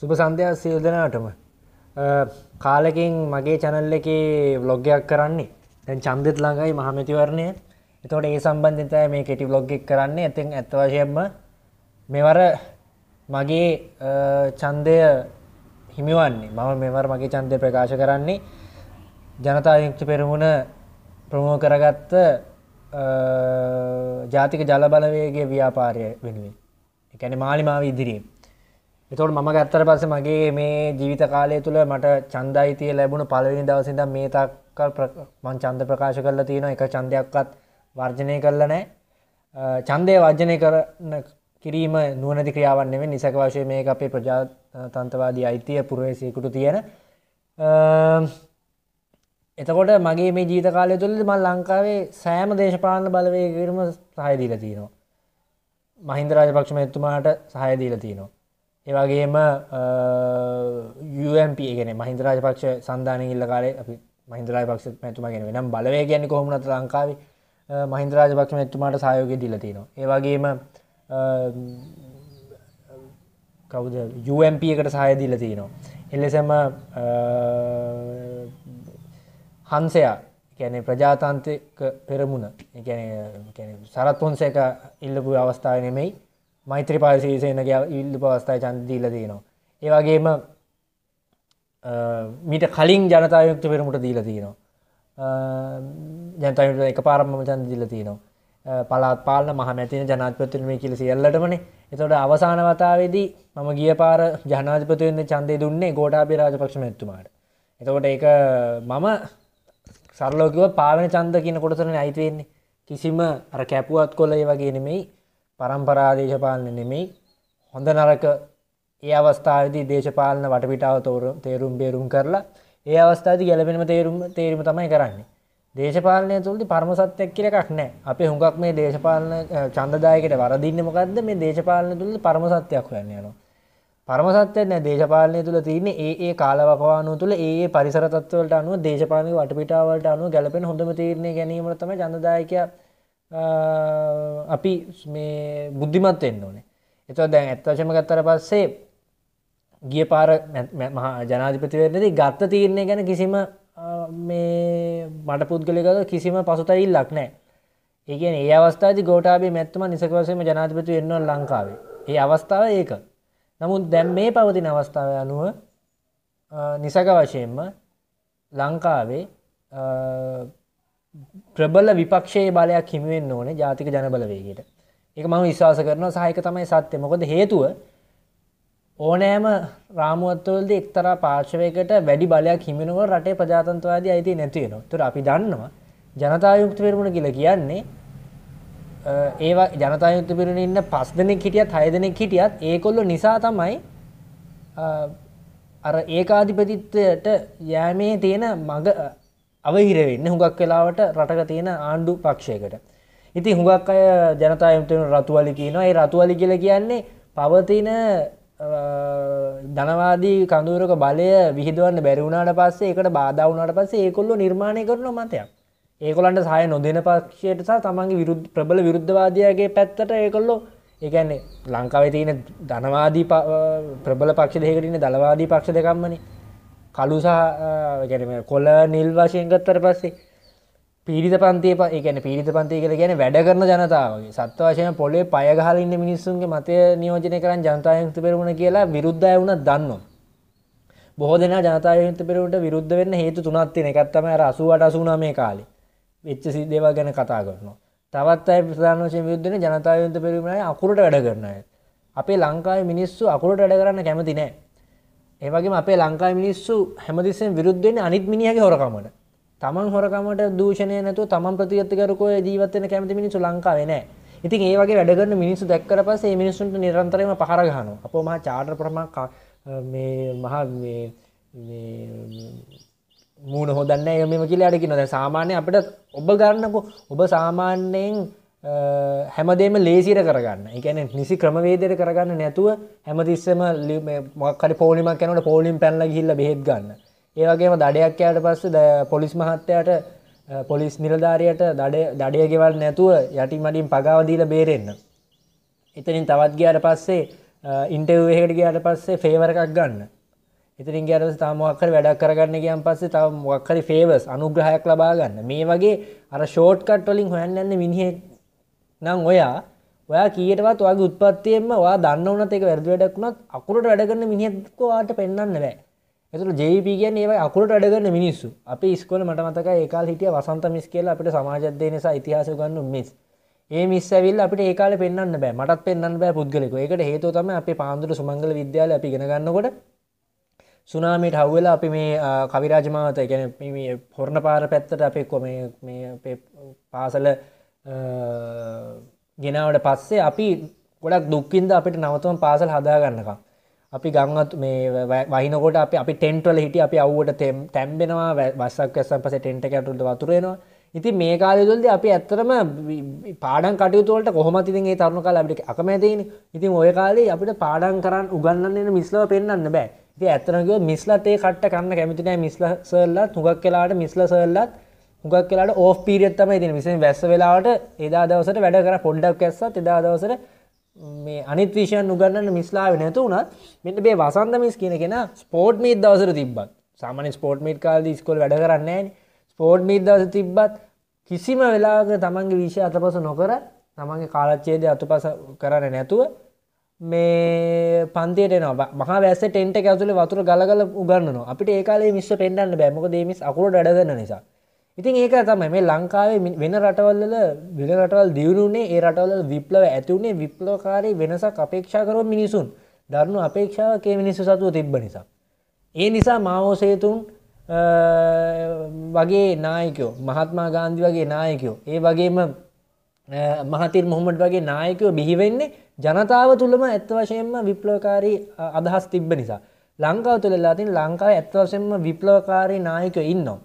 සුබ සන්ධයා සියල් දෙනාටම කාලකින් මගේ චැනල් එකේ බ්ලොග්ගයක් කරන්නේ තැන් චන්දත් ළඟයි මහමැතිවරණය එතොට ඒ සම්බන්ධතය මේ කෙටි බ්ලොග්ගක් කරන්නේ ඇතින් ඇත්වශයෙන්ම මෙවර මගේ චන්දය හිමිවන්නේ මම මෙවර මගේ චන්දය ප්‍රකාශ කරන්නේ ජනතා යුක්ති පෙරමුණ ප්‍රමෝ කරගත්ත ජාතික ජලබලවේගේ ව්‍යාපාරය වෙනුවෙන් එකැන මාලිමාව ඉදිරීම එතවට මම ගත්තර පස මගේ මේ ජීවිත කාලය තුළ මට චන්දයිතිය ලැබුණු පලවෙනි දවසිද මේ තාක්කල් මං චන්ද ප්‍රකාශ කරලා තියෙන එක චන්දයක්වත් වර්ජනය කරල නෑ චන්දය වර්ජනය කරන කිරීම නුවනති ක්‍රියාවන්නෙම නිසක වශය මේ අපේ ප්‍රජාතන්තවාදී අයිතිය පුරවේසයකුට තියෙන එතකොට මගේ මේ ජීත කාලය තුළද මල් ලංකාවේ සෑම දේශපාලන බලවයකිරම සහයදීල තියෙනවා මහින්ද රාජපක්ෂම එත්තුමාට සහයදීල තියෙනවා ඒවගේම UMP ගෙන මහින්දරාජ පක්ෂ සන්ධානය ඉල්ල කාලේ අපි මහින්දරාජ පක්ෂ මැතුමගෙන වෙනම් බලවය ගැන කොමනත ලංකාව මහින්දරාජ පක්ෂ මැතුමාට සයෝග දිලතිනවා ඒවගේම කවද UMP එකට සහය දිල තියනවා එලෙසම හන්සයා ගැන ප්‍රජාතන්තක පෙරමුණ සරත් පොන්සේක ඉල්ලපු අවස්ථාව නෙමෙයි මෛත්‍රී පාසේසයනගේ ඉල්ලි පවස්ථයි චන්දීල දයනවා. ඒවගේම මීට කලින් ජනතායුක්ත පෙරමුට දීල තියනවා. ජනතයට එක පාරම්ම චන්ද දිල තියනවා. පලාත් පාල මහමැතින ජනාධපතිරම කියල සියල්ලටමන එතොට අවසාන වතාවේදී මම ගිය පාර ජනාධපතියන්න චන්දය දුන්නේ ගෝඩාපි රාජපක්ෂ මැත්තුමාට. එතකොට ඒ මම සරලෝකව පාවන චන්ද කියන කොටසරන අයිතිවෙන්නේ කිසිම අර කැපුවත් කොල ඒ වගේ නෙමෙයි පරම්පරා දේශපාලන නෙමෙයි හොඳ නරක ඒ අවස්ථාවදී දේශපාලන වටපිටාව තෝරු තේරුම් බේරුම් කරලා ඒ අවස්ථාති ගැලපෙනම තේරුම් තේරීම තමයි කරන්නේ දේශපාලනය තුළදි පරම සත්‍යයක් කියල එකක් නෑ අපේ හුඟක් මේ දේශපාලන චන්දදායකට වරදින්න මොකක්ද මේ දේශපාලන තුළ පරම සත්‍යයක් හොයන්න යනවා පරම සත්‍යය නෑ දේශපාලනය තුළ තියන්නේ ඒ ඒ කාලවකවානුව තුළ ඒ පරිසරතත්වලට අනුව දේශපාලන වටපිටාවලට අනුව ගැලපෙන හොඳම තීරණය ගැනීමට තම චන්දදායකයක් අපි මේ බුද්ධිමත් වෙන්න ඕනේ එතුව දැන් ඇත්වශම ගත්තර පස්සේ ගිය පාර මහා ජනාධිපතිවරදි ගත්ත තීරණය ගැන කිසිම මේ මට පුද්ගලිකද කිසිම පසුතයිල් ලක් නෑ ඒකෙන් ඒ අවස්ථාති ගෝටාබේ මැත්තුම නිසකවසම ජනාධිපති වෙන්න ලංකාවේ ඒ අවස්ථාව ඒක නමුත් දැම් මේ පවතින අවස්ථාව අනුව නිසක වශයෙන්ම ලංකාවේ ප්‍රබල විපක්ෂයේ බලයක් හිමිවෙන්න ඕනේ ජාතික ජනබලවේගයට. ඒක මම විශ්වාස කරනවා සහ ඒක තමයි සත්‍ය. මොකද හේතුව ඕනෑම රාමුවත්වලදී එක්තරා පාර්ශවයකට වැඩි බලයක් හිමිනව රටේ ප්‍රජාතන්ත්‍රවාදී අයිතිය නැති වෙනවා. ඒතර අපි දන්නවා ජනතා යුක්ති පෙරමුණ කියලා කියන්නේ ඒවා ජනතා යුක්ති පෙරමුණේ ඉන්න 5 දෙනෙක් හිටියත් 6 දෙනෙක් හිටියත් ඒකොල්ල නිසා තමයි අර ඒකාධිපතිත්වයට යෑමේ තියෙන මඟ අවහිර වෙන්න හුඟක් වෙලාවට රටක තියෙන ආණ්ඩු පක්ෂයකට. ඉති හුඟක් අය ජනතායමතන රතුවලි කියනවා ඒ රතුවලි කියල කියන්නේ පවතින ධනවාදී කඳුරක බලය විහිදුවන්න බැරිවුණට පස්සේ එකට බාධාවුණට පස්සේ ඒකොල්ලො නිර්මාණය කරන මතයක් ඒකොලන්ට සහය නොදෙන පක්ෂයට සහ තමන්ගේ විරුද් ප්‍රබල විරුද්ධවාදයාගේ පැත්තට ඒකොල්ලො ඒන්නේ ලංකාවේ තියෙන ධනවාදී ප්‍රබල පක්ෂ දෙකටන දළවාදී පක්ෂ දෙකම්මනේ කළුසා ගැනම කොල නිල් වශයෙන්ගත්තර පස්සේ පීරිත පන්තිය ගැන පීරිත පන්තිය කියල ගැන වැඩ කරන ජනතාවගේ සත්ව වශයෙන් පොලේ පයගහලඉන්න මිනිස්සුන්ගේ මතය නියෝජනය කරන්න ජනතායන්ත පෙරුණ කියලා විරුද්ධය වුණ දන්නවා. බොහෝ දෙෙන ජනතායන්ත පෙරුට විරුද්ධ වෙන්න හේතු තුනත්තින එකත්තම අර අසුවට අසුනා මේ කාලි වෙච්ච සිදේව ගැන කතා කරනවා. තවත් අයි ප්‍රධාන වශය විුද්ධන ජනතායන්ත පෙරීමයි අකුරට වැඩ කරනය. අපේ ලංකායි මිනිස්සු අකුරට වැඩ කරන්න කැමති නෑ ඒවගේ අපේ ලංකායි මිනිස්සු හැමතිස්සෙන් විරුද්ධවෙන්න අනිත් මිනිියගේ හොරකමට තමන් හොරකමට දූෂණය නැතු තමන් ප්‍රතිත්තිකරකෝ ජීවත්වන කැමති මිනිසු ලංකාවේ නෑ ඉතින් ඒවගේ වැඩගන්න මිනිසු දැක්කර පස මිනිසුන්ට නිරන්තරම පහරගහනු අප මහ චාඩ ප්‍රමක් මේ මහා මූුණ හොදන්න යමම කියලා අඩකිනොද සාමාන්‍ය අපට ඔබ ගන්නකු ඔබ සාමාන්‍යයෙන් හැමදේම ලේසියට කරගන්න එකන නිසි ක්‍රමවේදයට කරගන්න නැතුව හැමතිස්සම මොක්කරි පෝලිමක් කැනට පෝලිම් පැල්ල හිල්ල බෙහෙත් ගන්න ඒවගේම දඩයක් යාට පස්ස පොලිස් මහත්තයට පොලිස් නිලධාරයට දඩය ගෙවල් නැතුව යටි මඩින් පගාවදීල බේරෙන්න එතනින් තවත් ගයාට පස්සේ ඉන්ටවහකට ගයාට පස්සේ ෆේවරකක් ගන්න ඉතිරින් ගැරස තාමක්කර වැඩක් කරගන්න ගයන් පස්සේ තම මොක්කරි ෆේවස් අනුග්‍රහයක් ලබාගන්න මේ වගේ අර ෂෝට් කට්වලින් හොයන්න මිනිහෙක් නම් ඔයා ඔයා කියටවත් ඔයාගේ උත්පත්තියෙන්ම ඔයා දන්න වුණත් ඒක වැරදි වැඩක් වුණත් අකුරට වැඩ කරන මිනිහෙක්ව ඔයාට පෙන්වන්න බෑ. ඒතර JP කියන්නේ ඒ වගේ අකුරට වැඩ කරන මිනිස්සු. අපේ ඉස්කෝලේ මට මතකයි ඒ කාලේ හිටිය වසන්ත මිස් කියලා අපිට සමාජ අධ්‍යයන සහ ඉතිහාසය උගන්වන මිස්. ඒ මිස් ඇවිල්ලා අපිට ඒ කාලේ පෙන්වන්න බෑ. මටත් පෙන්වන්න බෑ පුද්ගලිකව. ඒකට හේතුව තමයි අපේ පාන්දුර සුමංගල විද්‍යාලය අපි ඉගෙන ගන්නකොට සුනාමීට හව් වෙලා අපි මේ කවිරාජ මාවත කියන්නේ මේ හොරණ පාර පැත්තට අපි මේ මේ පාසල ගෙනාවට පස්සේ අපි ගොඩක් දුක්කින්ද අපිට නවතුම පාසල් හදාගන්නකම් අපි ගංගත් මේ වහිනකොට අප අපි ටෙන්ටවල හිට අපි අව්වට තෙම් තැම්බෙනවා වස්සක් ඇසන් පස ටෙන්ට කැටුට වතුරෙනවා ඉති මේ කාලයතුල්ද අපි ඇත්තරම පාඩන් කටයුතුවලට කොහොමතිතින්ගේ තරුණු කාල අපිට අකමැතින ඉතින් ඔය කාලේ අපිට පාඩන් කරන්න උගන්නන්න මිස්ලව පෙන්න්න බෑ ඇතරක මිස්ලතේ කට්ට කන්න කැමතිනෑ මිස්ල සල්ලත් හුගක් කලාට මිස්ල සල්ලත් හුඟක් කියලාට ඕ පීරියත් තමයි තින විසින් වැස්ස වෙලාවට එදා දවසට වැඩ කර පොඩ්ඩක් ඇස්සත් එදා දවසර මේ අනිත් විෂයන් උගන්නන්න මිස්ලාව නැතු වුණත් මෙට බේ වසන්ද මිස් කියන කෙන ස්පෝට් මීත් දවසර තිබත් සාමන ස්පෝට් මීට් කාල්ද ස්කොල් වැඩ කරන්නේ ස්පෝට් මීත් දවස තිබ්බත් කිසිම වෙලාක තමන්ගේ විෂය අතපස නොකර තමන්ගේ කාලච්චේද අතුපස කරන්න නැතුව මේ පන්තියට න මහ වැස ටෙන්ට ඇතුල වතුර ගලගල උගන්නනවා අපිට ඒකාලේ මිස්ස පෙන්ඩන්න බෑමක දේමිස් අකුර ඩදන්න නිසා ඉතින් ඒක තමයි මේ ලංකාවේ වෙන රටවල්ල වෙන රටවල් දියුණුනේ ඒ රටවල විප්ලව ඇතිවුණේ විප්ලෝකාරී වෙනසක් අපේක්ෂා කරව මිනිසුන් දරුණු අපේක්ෂාව කේ මිනිස්සු සතුව තිබ්බ නිසා. ඒ නිසා මාවෝසේතුන් වගේ නායකෝ මහත්මා ගාන්දි වගේ නායකෝ ඒ වගේම මහතිර් මොහොමට වගේ නායකයෝ බිහිවෙන්නේ ජනතාව තුළම ඇත්ත වශයෙන්ම විප්ලෝකාරී අදහස් තිබ්බ නිසා. ලංකාව තුළලාතින් ලංකාව ඇත්වශයෙන්ම විප්ලවකාරී නායකය ඉන්නවා.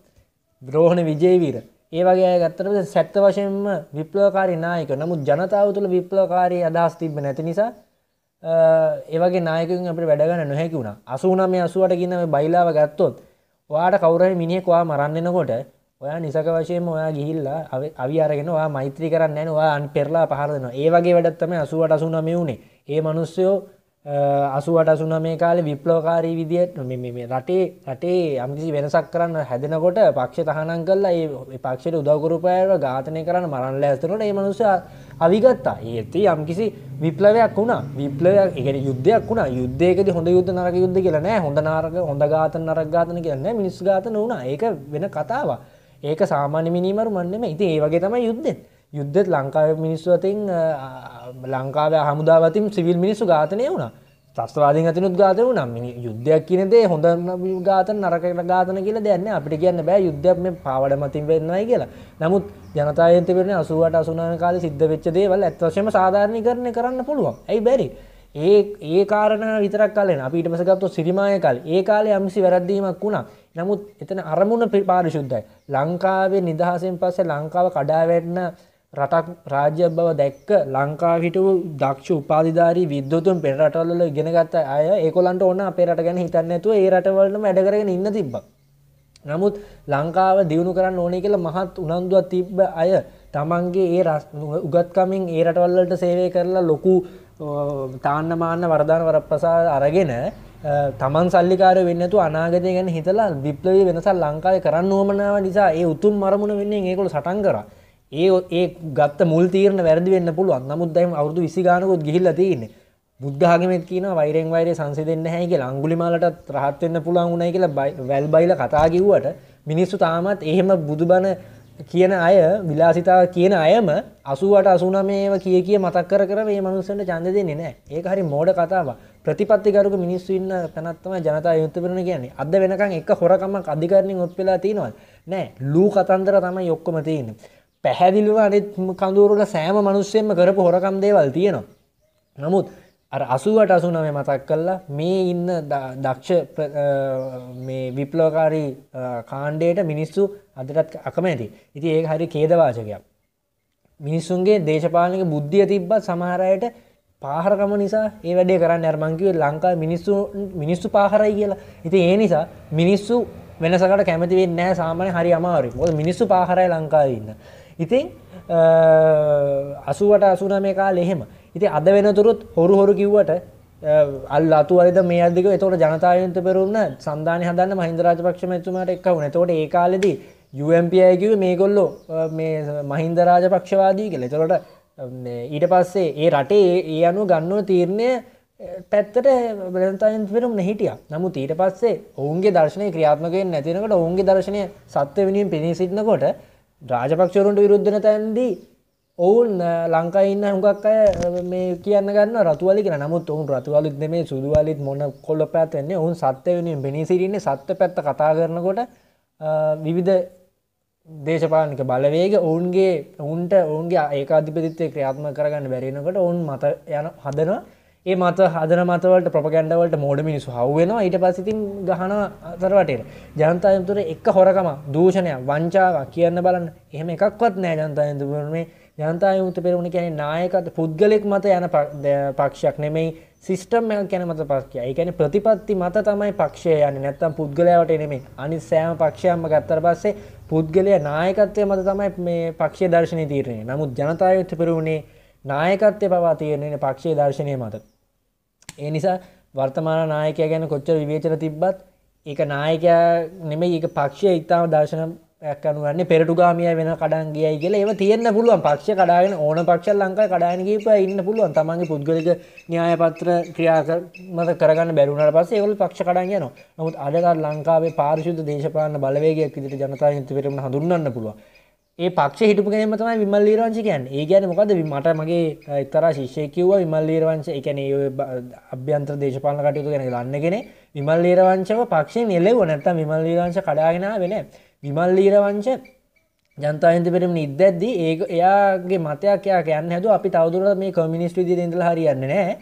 ද්‍රෝහණ විජේවීර ඒ වගේ ගත්තරද සැත්ත වශයෙන්ම විප්ලවකාරි නායක නමුත් ජනතාව තුළ විප්ලවකාරී අදහස් තිබ නැති නිසා ඒවගේ නායකින් අපට වැඩගන්න නොහැකි වුණා අසුනම් මේ අසුවට ගන්න බයිලාව ගත්තොත් වාට කවුරයි මිනිෙක්වා මරන්නනකොට ඔයා නිසක වශයෙන් ඔයා ගිහිල්ලා අවි අරගෙන වා මෛත්‍රී කරන්න නවා අන් පෙරලා පහරදන ඒ වගේ වැඩත්තම අසුවට අසුනම වුණේ ඒ මනුස්්‍යයෝ අසුවට අසුන මේ කාල විප්ලෝකාරී විදියට රටේ රටේ අමිසි වෙනසක් කරන්න හැදෙනකොට පක්ෂ තහනම් කල්ලා ඒ පක්ෂයට උදවකරුපයව ඝාතනය කරන්න මරන්න ඇස්තනට ඒ මනුස අවිගත්තා ඒති යම්කිසි විප්ලවයක් වුණා විප්ලවයක් එකෙන යුද්ධයක් වුණා යුද්ධයකද හොඳ යුද්ධ නරක යුද්ධ කියලනෑ හොඳ නාරක හොඳ ගාතන නරක් ගාතන කියන්න මිනිස් ගාතන වුණා ඒක වෙන කතාව ඒක සාමාන්‍ය මිනිමරු මන්නම ඉතින් ඒ වගේ තමයි යුද්ධෙත් යුද්ධෙත් ලංකාව මිනිස්සු අතින් ලංකාව හමුදාවතින් සිවිල් මිනිස්සු ඝාතනය වුණ ත්‍රස්වාදී ඇතිනුත් ගාත වුනම් යුද්ධයක් කියනදේ හොඳ ගාතන නරකට ගාතන කියල දෙන්න අපිට කියන්න බෑ යුද්ධයක් මේ පාවඩ මතින් වෙන්නයි කියලා නමුත් ජනතායන්තිවරන අසුවට අසුනන කාල සිද්ධ වෙච්ච දේවල් ඇත්වශම සාධාරණය කරණය කරන්න පුළුවන් ඇයි බැරි ඒ ඒ කාරණ විතරක් කලෙන අපිට පසගත්තු සිරිමාය කල් ඒ කාලේ අමිසි වැරද්දීමක් වුණා නමුත් එතන අරමුණ පාරිශුද්ධයි ලංකාවේ නිදහසෙන් පස්සේ ලංකාව කඩාවැටන රටක් රාජ්‍ය බව දැක්ක ලංකා හිටපු දක්ෂ උපාධිධාරී විද්වතුන් පෙර රටවල ඉගෙනගත්ත අය ඒකොලන්ට ඕන අපේ රට ගැන හිතන්න නැතුව ඒ රටවලටම වැඩ කරගෙන ඉන්න තිබ්බා. නමුත් ලංකාව දියුණු කරන්න ඕනේ කියලා මහත් උනන්දුවක් තිබ්බ අය තමන්ගේ ඒ උගත්කමින් ඒ රටවල්වලට සේවය කරලා ලොකු තාන්නමාන්න වරදාන වරප්‍රසාද අරගෙන තමන් සල්ලිකාර වෙන්නතු අනාගතය ගැන හිතලා විප්ලවී වෙනසල් ලංකාවේ කරන්න ඕමනාව නිසා ඒ උතුම් මරමුණ වෙන්නේ ඒකොළ සටන් කරා ඒ ඒ ගත්ත මුල් තීරණ වැරදි වෙන්න පුළුවන් නමුත්දයිම අවුදු විසිගානකොත් ගිහිල්ල තියන්නේ බුද්ධාගමත් කියන වෛරෙන් වෛරය සංසිදෙන්න්න හැකි ලංගුලිමාලට රහත්වෙන්න පුළුවන් වුණයි කියලා වැල් බයිල කතා කිව්වට මිනිස්සු තාමත් එහෙම බුදුබණ කියන අය විලාසිතා කියන අයම අසුවට අසුනමේව කිය කිය මතක් කර කර මේ මනුස්සට චන්ද දෙන්නේ නෑ ඒක හරි මෝඩ කතාව ප්‍රතිපත්තිකරුක මිනිස්සු ඉන්න තැනත්තම ජනතා යුත්ත පරන කියන්නේ අද වෙනකං එක හොරකමක් අධිකරණින් ඔත් වෙලා තියෙනවල් නෑ ලූ කතන්දර තමයි යොක්කොම තියන්නේ පැහැදිලිව අනිත් කඳුරුට සෑම මනුස්සයෙන්ම කරපු හොරකම් දේවල් තියෙනවා. නමුත් අර අසුවට අසුනම මතක් කල්ලා මේ ඉන්න දක්ෂ මේ විප්ලෝකාරී කාණ්ඩයට මිනිස්සු අදටත් අකමැති. ඉති ඒ හරි කේදවාචකයක්. මිනිස්සුන්ගේ දේශපාලනික බුද්ධිය තිබ්බත් සමහරයට පාහරකම නිසා ඒ වැඩේ කරන්න අරමංකිව ලංකා මිනිස්සු මිනිස්සු පාහරයි කියලා ඉති ඒ නිසා මිනිස්සු වෙනසකට කැමතිවෙන්න සාමන හරි අමාරු මිනිස්සු පාහරයි ලංකාවන්න ඉතින් අසුවට අසුන මේ කාල එහෙම ඉති අද වෙනතුරුත් හොරු හොරු කිව්වට අල් අතුවලද මේ අදක තොට ජනතාවන්ත පෙරුන්න සන්ධාන හදන්න මහින්දරාජපක්ෂ මැතුමට එක් වන තොට ඒ කාලෙද යුම්පයකිව මේ කොල්ලො මේ මහින්දරාජපක්ෂවාදී කළ තොට ඊට පස්සේ ඒ රටේ ඒ අනු ගන්නව තීරණය පැත්තට බලතායන් පෙරුම් නැහිටිය නමු ඊට පස්සේ ඔවුන්ගේ දර්ශනය ක්‍රියාත්මකයෙන් නැතිනකට ඔවුන්ගේ දර්ශනය සත්‍ය වනින් පිණි සිටිනකොට රාජපක්ෂවරුන්ට විරුද්ධන තැන්දී ඔවුන් ලංකා ඉන්න හුඟක් අය මේ කියන්න ගන්න රතුවල කියෙන නමුත් ඔවුන් රතුවලත් මේ සුදුවලිත් මොන කොල්ල පැත්වෙන්නේ ඔවුන් සත්‍ය වෙනින් බිනිසිරන්නේ සත්‍ය පැත්ත කතා කරනකොට විවිධ දේශපානික බලවේග ඔවුන්ගේ ඔවුන්ට ඔවුන්ගේ ඒකාධිපතිත්වය ක්‍රියාත්ම කරගන්න බැරෙනකට ඔවුන් මත යන හදනවා ඒ මත හදන මතවලට ප්‍රපගැන්ඩවලට මෝඩ මිනිසු හවෙනවා ඊට පසිතින් ගහන අතරවටෙන් ජනතායතුර එක් හොරකම දූෂණයක් වංචාව කියන්න බලන්න එහෙම එකක්වත් නෑ ජනතායතුරේ ජනතායමුත පෙරුණ කැන නායකත පුද්ගලෙක් මත යන පක්ෂයක් නෙමෙයි සිිස්ටම් කැන මත පක්ෂය එකන ප්‍රතිපත්ති මත තමයි පක්ෂය යන නැත්තම් පුද්ගලයාවට එනෙමේ අනි සෑම පක්ෂයම ගත්තර පස්සේ පුද්ගලය නායකත්වය මත තමයි මේ පක්ෂය දර්ශනය තීරණය නමුත් ජනතායුත්ත පෙරුණේ නායකත්වය පවා තියරන්නේ පක්ෂය දර්ශනය මතත් ඒ නිසා වර්තමාන නායකයා ගැන කොච්චර විවේචන තිබ්බත් ඒක නායකයා නෙමෙයි ඒක පක්ෂය ඉතාම දර්ශනයක් අනුවන්නේ පෙරටුගාමිය වෙන කඩන් ගියයි කියලා ඒව තියෙන්න පුළුවන් පක්ෂ කඩාගෙන ඕන පක්ෂ ලංකාවේ කඩාගෙන ගිහපුවා ඉන්න පුළුවන් තමන්ගේ පුද්ගලික න්‍යාය පත්‍ර ක්‍රියාත්මක කරගන්න බැරි වුණාට පස්සේ ඒගොල්ලෝ පක්ෂ කඩන් යනවා. නමුත් අදට ලංකාවේ පාරිශුද්ධ දේශපාලන බලවේගයක් විදිහට ජනතා හිත පෙරමුණ හඳුන්වන්න පුළුවන්. ඒ පක්ෂ හිටපු කෙනෙම තමයි විමල් ලීරවංශ කියන්නේ. ඒ කියන්නේ මොකද මට මගේ එක්තරා ශිෂ්‍යයෙක් කිව්වා විමල් ලීරවංශ ඒ කියන්නේ ඔය අභ්‍යන්තර දේශපාලන කටයුතු ගැන දන්න කෙනෙක් විමල් ලීරවංශව පක්ෂයෙන් එළෙව්වා නැත්තම් විමල් ලීරවංශ කඩාගෙන ආවේ නැහැ. විමල් ලීරවංශ ජනතා හින්දු පෙරමුණ ඉද්දැද්දී ඒක එයාගේ මතයක් එයා කියන්න හැදුවා අපි තවදුරටත් මේ කමියුනිස්ට් විදිහට ඉඳලා හරියන්නේ නැහැ.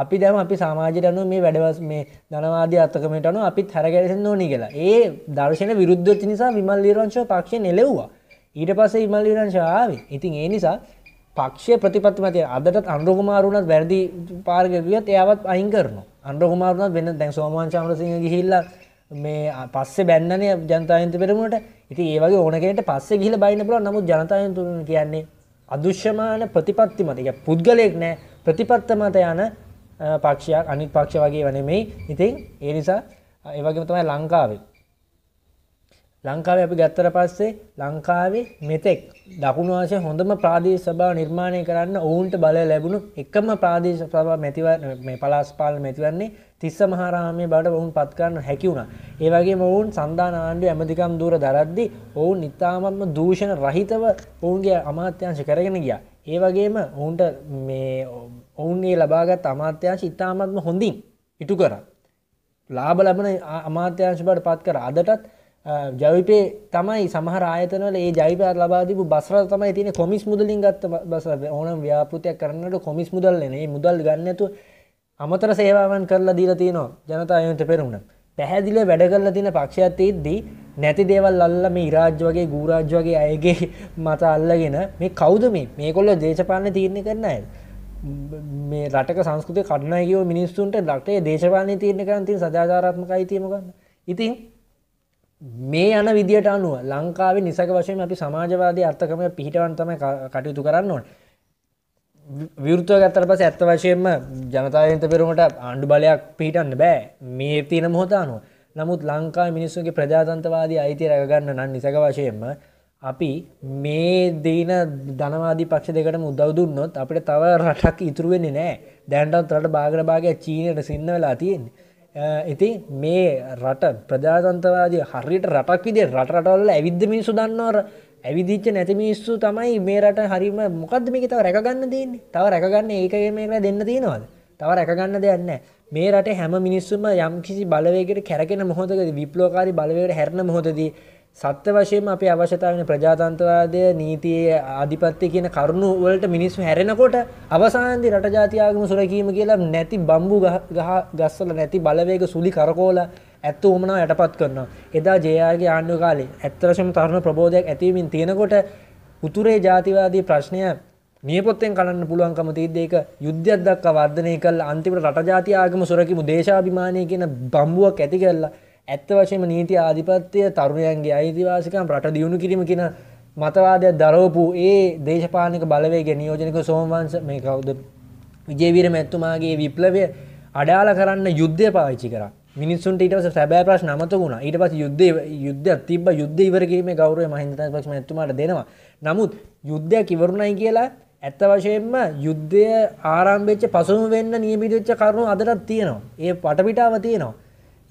අපි දැම අපි සමාජයට අනුව මේ වැඩවස් මේ ධනවාදී අත්කමට අනුව අපිත් හැරගැරෙන්න ඕනි කියලා. ඒ දර්ශන විරුද්ධ වෙච්ච නිසා විමල් ලීරවංශව පක්ෂයෙන් එළෙව්වා. ඊට පස්සේ ඉමල් විරංශ ආවේ. ඉතින් ඒ නිසා පක්ෂයේ ප්‍රතිපත්තිමය තියෙන අදටත් අනුර කුමාරුණත් වැරදි පාරක ගියත් එයාවත් අයින් කරනවා. අනුර කුමාරුණත් වෙන දැන් සෝමවංශ අමරසිංහ ගිහිල්ලා මේ පස්සේ බැන්නනේ ජනතාවන්ත පෙරමුණට. ඉතින් ඒ වගේ ඕන කෙනෙක්ට පස්සේ ගිහිල්ලා බයින්න පුළුවන්. නමුත් ජනතාවන්ත කියන්නේ අදුෂ්‍යමාන ප්‍රතිපත්ති මත. ඒ පුද්ගලයෙක් නෑ ප්‍රතිපත්ත මත යන පක්ෂයක් අනිත් පක්ෂ වගේ වනෙමෙයි. ඉතින් ඒ නිසා ඒ වගේම තමයි ලංකාවේ ලංකාවේ අපි ගත්තර පස්සේ ලංකාවේ මෙතෙක් දකුණු ආසියාවේ හොඳම ප්‍රාදේශීය සභාව නිර්මාණය කරන්න ඔවුන්ට බලය ලැබුණු එකම ප්‍රාදේශීය සභාව මැතිව මේ පළාත් පාලන මැතිවරණේ තිස්ස මහරාමයේ බවට ඔවුන් පත් කරන්න හැකි වුණා. ඒ වගේම ඔවුන් සන්දාන ආණ්ඩුවේ ඇමතිකම් දూరు දරද්දී ඔවුන් ඉතාමත්ම දූෂණ රහිතව ඔවුන්ගේ අමාත්‍යාංශ කරගෙන ගියා. ඒ වගේම ඔවුන්ට මේ ඔවුන්ගේ ලබාගත් අමාත්‍යාංශ ඉතාමත්ම හොඳින් ඉටු කරා. ලාභ ලබන අමාත්‍යාංශ බවට පත් කර අදටත් ජවිපේ තමයි සමහර ආයතනවල ඒ ජවිපයත් ලබා දීපු බස්රට තමයි තියෙන්නේ කොමිස් මුදලින් ගත්ත බස් ඕනම ව්‍යාපෘතියක් කරන්නට කොමිස් මුදල් එන. මේ මුදල් ගන්න නැතුව අමතර සේවාවන් කරලා දීලා තියෙනවා ජනතා ආයතන පෙරමුණ. පැහැදිලිව වැඩ කරලා තියෙන පක්ෂයක් තියෙද්දී නැති දේවල් අල්ලලා මේ ඉරාජ්‍ය වගේ ගූරාජ්‍ය වගේ අයගේ මත අල්ලගෙන මේ කවුද මේ? මේගොල්ලෝ දේශපාලන තීරණය කරන අයද? මේ රටක සංස්කෘතිය කඩනවා කියව මිනිස්සුන්ට රටේ දේශපාලන තීරණය කරන් තියෙන සදාචාරාත්මක අයිතිය මොකක්ද? ඉතින් මේ යන විදිට අනුව ලංකාව නිසක වශයෙන් අපි සමාජවාදී අර්ථකමය පිහිටවන් තම කටයුතු කරන්න ඕන විෘත්තුව ගත්තර පස ඇත්ත වශයෙන්ම ජනතාවන්ත පෙරුමට ආණ්ඩු බලයක් පිහිටන්න බෑ මේ තින මොහොතානුව නමුත් ලංකා මිනිස්සුන්ගේ ප්‍රජාතන්තවාදී අයිති රැගන්න නම් නිසක වශයෙන්ම අපි මේ දීන ධනවාදී පක්ෂ දෙකට මුදව දුන්නොත් අපිට තව රටක් ඉතුරුවෙන්නේ නෑ දැන්ටත් රට භාගර භාගයක් චීනයට සින්න වෙලා තියෙන්නේ ඉතින් මේ රට ප්‍රජාතන්තවාදී හරියට රටක් විදේ රටරටවල්ල ඇවිද්ද මිනිසු දන්නවර ඇවිදිච්ච නැති මිනිස්සු තමයි මේ රට හරිම මොකක්ද මේක තව රැකගන්න දෙන්නේ තව රැකගන්න ඒකගේ මේක දෙන්න තියෙනවද තව රැකගන්න දෙයන්න මේ රට හැම මිනිස්සුම යම් කිසි බලවේකට කැරගෙන මොහොතකද විප්ලෝකාරි බලවයට හැරණ මොහොතදී සත්‍ය වශයෙන්ම අපේ අවශ්‍යතාව වෙන ප්‍රජාතන්ත්‍රවාදය නීතියේ ආධිපත්‍ය කියන කරුණු වලට මිනිස්සු හැරෙනකොට අවසානයේදී රට ජාති ආගම සුරකීම කියලා නැති බම්බු ගහ ගස්සලා නැති බලවේග සුලි කරකෝලා ඇත්ත උමනාව යටපත් කරනවා. එදා ජේ.ආර්.ගේ ආණ්ඩුව කාලේ ඇත්ත වශයෙන්ම තරුණ ප්‍රබෝධයක් ඇතිවීමෙන් තියෙනකොට උතුරේ ජාතිවාදී ප්‍රශ්නය නියපොත්තෙන් කලන්න පුළුවන්කම තියද්දී ඒක යුද්ධයක් දක්වා වර්ධනය කරලා අන්තිමට රට ජාති ආගම සුරකීම දේශාභිමානය කියන බම්බුවක් ඇති කරලා ඇත්ත වශයෙන්ම නීති ආධිපත්‍ය තරුණයන්ගේ අයිතිවාසිකම් රට දියුණු කිරීම කියන මතවාදයක් දරවපු ඒ දේශපාලනික බලවේග නියෝජනික සෝමවංශ මේ කවුද විජේවීර මැතිතුමාගේ විප්ලවය අඩාල කරන්න යුද්ධය පාවිච්චි කරා මිනිස්සුන්ට ඊට පස්සේ සැබෑ ප්‍රශ්න අමතක වුණා ඊට පස්සේ යුද්ධය යුද්ධයක් තිබ්බ යුද්ධය ඉවර කිරීමේ ගෞරවය මහින්ද රාජපක්ෂ මැතිතුමාට දෙනවා නමුත් යුද්ධයක් ඉවරුණයි කියලා ඇත්ත වශයෙන්ම යුද්ධය ආරම්භ වෙච්ච පසුම වෙන්න නියමිත වෙච්ච කරුණු අදටත් තියෙනවා ඒ පටපිටාව තියෙනවා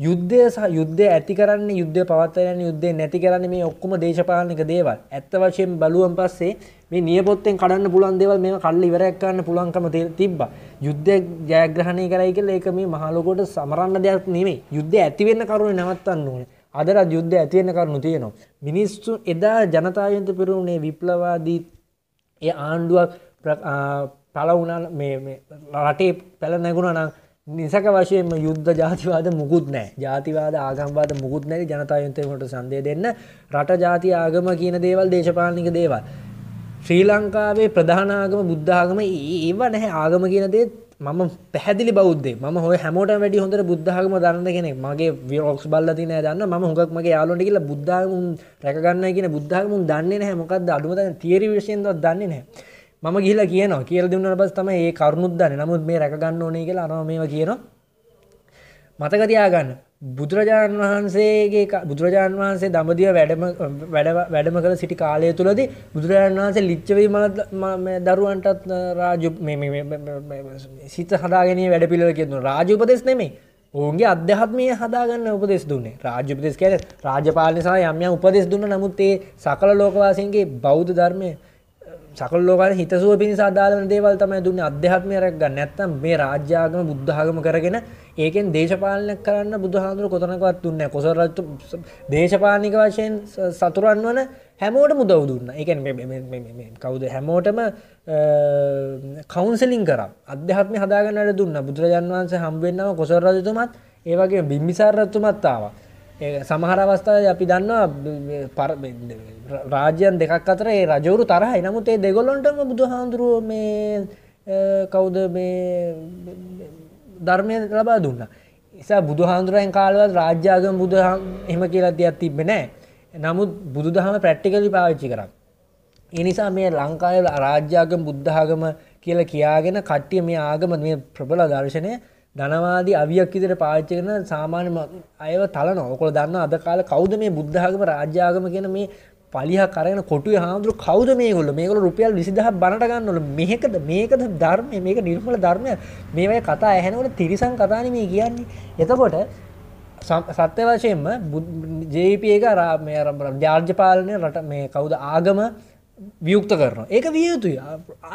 යුද්ධය සහ යුද්ධය ඇති කරන්නේ යුද්ධය පවත්වන යුද්ධය නැති කරන්නේ මේ ඔක්කොම දේශපාලනික දේවල්. ඇත්ත වශයෙන් බලුවන් පස්සේ මේ නියපොත්තෙන් කඩන්න පුළුවන් දේවල් මේවා කල්ලි ඉවරයක් කරන්න පුළුවන්කම තිබ්බා. යුද්ධය ජයග්‍රහණය කරයි කියලා ඒක මේ මහ ලෝකෙට සමරන්න දෙයක් නෙමෙයි. යුද්ධය ඇති වෙන්න කරුණේ නවත්තන්න ඕනේ. අදටත් යුද්ධය ඇති වෙන්න කරුණු තියෙනවා. මිනිස්සු එදා ජනතායන්ත පෙරමුණේ විප්ලවවාදී ඒ ආණ්ඩුවක් පළ වුණා මේ රටේ පැල නැගුණා නම් නිසක වශයෙන්ම යුද්ධ ජාතිවාද මුකුත් නෑ ජාතිවාද ආගම්වාද මුකුත් නැති ජනතායන්තයකට සන්දය දෙන්න රට ජාති ආගම කියන දේවල් දේශපාලනික දේවල්. ශ්‍රී ලංකාවේ ප්‍රධානාගම බුද්ධාගම ඒව නැහැ ආගම කියන දේ මම පැහැදිලි බෞද්ධේ ම හො හැමෝට වැඩි හොඳට බුද්ධාගම දන්න කෙනෙක් මගේ විරෝක්ස් බල්ල තින දන්න ම හොක් මගේ යාලොට කියලා බුද්ධාගමුන් රැකගන්න කියන බුද්ධාගමුන් දන්නේ නැහැ මොකක්ද අඩුමතන තිේරි විශයෙන්දව දන්නේ නැහැ. මම ගිහිලා කියනවා කියලා දුන්නාට පස්සේ තමයි මේ කරුණුත් දන්නේ. නමුත් මේ රැක ගන්න ඕනේ කියලා අරම මේවා කියනවා. මතක තියාගන්න. බුදුරජාණන් වහන්සේගේ බුදුරජාණන් වහන්සේ දඹදිව වැඩම වැඩම කළ සිටි කාලය තුලදී බුදුරජාණන් වහන්සේ ලිච්ඡවී දරුවන්ටත් රාජ සිත හදාගැනීමේ වැඩපිළිවෙල කියන රාජ උපදේශ නෙමෙයි. ඔවුන්ගේ අධ්‍යාත්මීය හදාගන්න උපදේශ දුන්නේ. රාජ උපදේශ කියන්නේ රාජපාලන සහ යම් යම් උපදේශ දුන්න නමුත් ඒ සකල ලෝකවාසීන්ගේ බෞද්ධ ධර්මයේ සකල් ලෝකයේ හිතසුව පිණිස අදාළ වෙන දේවල් තමයි දුන්නේ අධ්‍යාත්මය රැකගන්න. නැත්තම් මේ රාජ්‍යාගම බුද්ධාගම කරගෙන ඒකෙන් දේශපාලනය කරන්න බුදුහාඳුර කොතනකවත් දුන්නේ නැහැ. කොසල් රජු දේශපාලනික වශයෙන් සතුරන් වන හැමෝටම උදව් දුන්නා. ඒ කියන්නේ මේ මේ මේ කවුද හැමෝටම කවුන්සලින් කරා. අධ්‍යාත්මය හදාගන්න වැඩ දුන්නා. බුදුරජාන් වහන්සේ හම් වෙන්නම කොසල් රජතුමත් ඒ වගේම බිම්බිසාර රජතුමත් ආවා. සමහර අවස්ථාව අපි දන්නවා පර රාජ්‍යන් දෙකක් අතර ඒ රජවරු තරහ නමුත් ඒ දෙගොල්ලොන්ටම බුදු හාන්දුරුව මේ කවුද මේ ධර්මය ලබා දුන්න. එසා බුදු හාන්දුරුවෙන් කාලවත් රාජ්‍යාගම බුදු එම කියලා තියක් තිබෙනෑ. නමුත් බුදු දහම ප්‍රට්ටිකලි පාවිච්චි කරක්. එනිසා මේ ලංකාය රාජ්‍යාගම බුද්ධාගම කියල කියාගෙන කට්ටිය මේ ආගම මේ ප්‍රබල දර්ශනය ධනවාදී අවියක් විදිහට පාවිච්චි කරන සාමාන්‍ය අයව තලනවා. ඔයකොල්ලෝ දන්නවා අද කාලේ කවුද මේ බුද්ධාගම රාජ්‍යාගම කියන මේ පලිහක් අරගෙන කොටුවේ හාමුදුරු කවුද මේගොල්ලෝ? මේගොල්ලෝ රුපියල් 20000ක් බණට ගන්නවලු. මේකද මේකද ධර්මය මේක නිර්මල ධර්මය. මේ වගේ කතා ඇහෙනකොට තිරිසන් කතානේ මේ කියන්නේ. එතකොට සත්‍ය වශයෙන්ම JP එක මේ ජාර්ජ්‍ය පාලනය රට මේ කවුද ආගම වියුක්ත කරනවා. ඒක විය යුතුයි.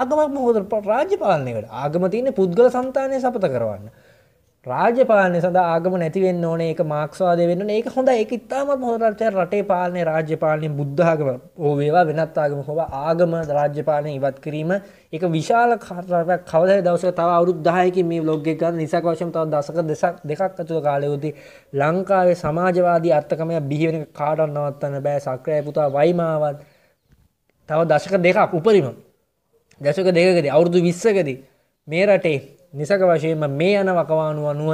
ආගමක් මොකද රාජ්‍ය පාලනයකට. ආගම තියෙන්නේ පුද්ගල సంతානය සපත කරවන්න. රාජ්‍ය පාලනය සඳහා ආගම නැති වෙන්න ඕනේ ඒක මාක්ස්වාදය වෙන්න ඕනේ ඒක හොඳයි ඒක ඉතාමත් හොඳ රටේ පාලනය රාජ්‍ය පාලනය බුද්ධ ආගම හෝ වේවා වෙනත් ආගමක හෝ ආගම රාජ්‍ය පාලනය ඉවත් කිරීම ඒක විශාල කාර්යයක් කවදා දවසක තව අවුරුදු 10කින් මේ බ්ලොග් එක ගන්න නිසා වශයෙන් තව දශක දෙකක් අතුව කාලයකදී ලංකාවේ සමාජවාදී අර්ථකමය බිහි වෙන එක කාටවත් නවත්තන්න බෑ සක්‍රය පුතා වයිමාවත් තව දශක දෙකක් උපරිම දශක දෙකකදී අවුරුදු 20කදී මේ රටේ නිසක වශයෙන්ම මේ යන වකවානු අනුව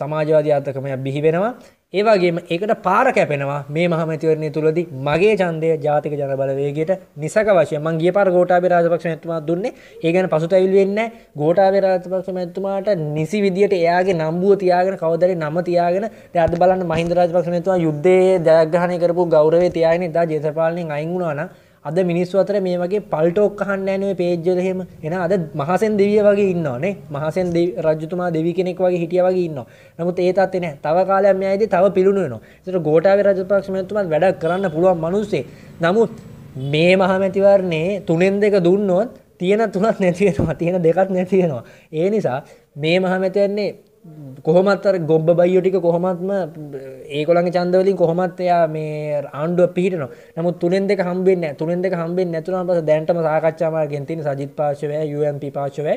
සමාජවාදී ආතකමයක් බිහි වෙනවා. ඒවාගේම ඒකට පාර කැපෙනවා මේ මහමැතිවරණය තුළදී මගේ ඡන්දය ජාතික ජනබලවේගයට නිසක වශයෙන් මං ගිය පාර ගෝඨාභය රාජපක්ෂ මැතිතුමා දුන්නේ. ඒ ගැන පසුතැවිලි වෙන්නේ නැහැ. ගෝඨාභය රාජපක්ෂ මැතිතුමාට නිසි විදියට එයාගේ නම්බුව තියාගෙන කවදාරි නම තියාගෙන දැන් අද බලන්න මහින්ද රාජපක්ෂ මැතිතුමා යුද්ධයේ ජයග්‍රහණය කරපු ගෞරවය තියාගෙන ඉඳා ජේතවපාලණෙන් අයින් වුණා නම් අද මිනිස්සු අතර මේ වගේ පල්ටෝක් අහන්න නෑනේ page වල එහෙම. එහෙනම් අද මහසෙන් දෙවිය වගේ ඉන්නවනේ. මහසෙන් රජතුමා දෙවි කෙනෙක් වගේ හිටියා වගේ ඉන්නවා. නමුත් ඒ තාත්තේ නෑ. තව කාලයක් මෙයායිදී තව පිලුණු වෙනවා. ඒතර ගෝඨාභය රාජපක්ෂ මහත්මයාත් වැඩ කරන්න පුළුවන් මිනිස්සේ. නමුත් මේ මහමැතිවරණේ තුනෙන් දෙක දුන්නොත් තියෙන තුනක් නැති වෙනවා. තියෙන දෙකක් නැති වෙනවා. ඒ නිසා මේ මහමැතිවරණේ කොහොමත් අර ගොබ්බ බයිෝ ටික කොහොමත්ම ඒකොළඟ චන්දවලින් කොහොමත් එයා මේ ආණ්ඩුව පිහිටන නමුත් තුනෙන් දෙක හම්බෙන්න තුනෙන් දෙක හම්බෙන් නැතුනම් පස දැන්ටම සාකච්ඡාමා ගෙන්තින සජිත් පාශවය UMP පාශවය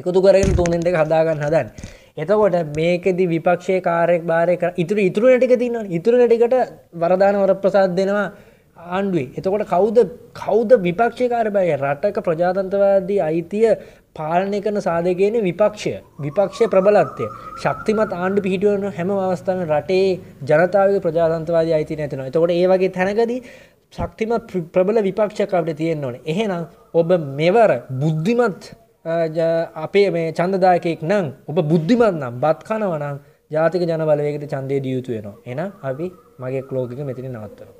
එකතු කරගෙන තුනෙන් දෙක හදාගන්න හදන් එතකොට මේකෙදි විපක්ෂය කාරයෙක් භාරය කර ඉතුරු ඉතුරු නැටික තින්න ඉතුරු නැටිකට වරදාන වර ප්‍රසාත් දෙනවා ආණ්ඩුවේ. එතකොට කවුද කවුද විපක්ෂකාර බැයි රටක ප්‍රජාතන්තවාදී අයිතිය පාලනය කරන සාධකයන විපක්ෂය විපක්ෂය ප්‍රබලත්වය ශක්තිමත් ආණ්ඩු පිහිටුවන හැම අවස්ථාන රටේ ජනතාවක ප්‍රජාතන්තවාදී අයිති නැතිනවා. එතකොට ඒවගේ තැනකදී ශක්තිමත් ප්‍රබල විපක්ෂකවට තියෙන්න්න ඕන. එහෙනම් ඔබ මෙවර බුද්ධිමත් අපේ මේ චන්දදායකෙක් නම් ඔබ බුද්ධිමත් නම් බත් කනවනම් ජාතික ජනබලවේකට චන්දය දියයුතු වෙනවා. එන අපි මගේ ක්ලෝගික මෙතිනි නවත්තනවා.